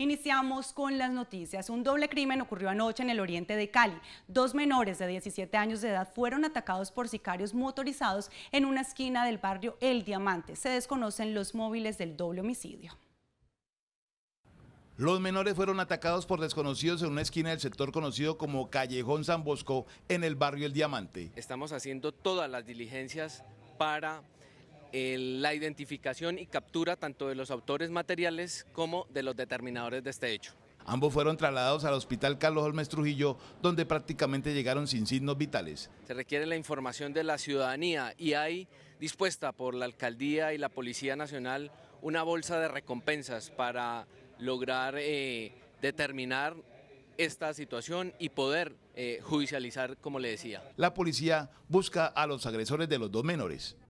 Iniciamos con las noticias. Un doble crimen ocurrió anoche en el oriente de Cali. Dos menores de 17 años de edad fueron atacados por sicarios motorizados en una esquina del barrio El Diamante. Se desconocen los móviles del doble homicidio. Los menores fueron atacados por desconocidos en una esquina del sector conocido como Callejón San Bosco, en el barrio El Diamante. Estamos haciendo todas las diligencias para la identificación y captura tanto de los autores materiales como de los determinadores de este hecho. Ambos fueron trasladados al Hospital Carlos Holmes Trujillo, donde prácticamente llegaron sin signos vitales. Se requiere la información de la ciudadanía y hay dispuesta por la Alcaldía y la Policía Nacional una bolsa de recompensas para lograr eh, determinar esta situación y poder eh, judicializar, como le decía. La policía busca a los agresores de los dos menores.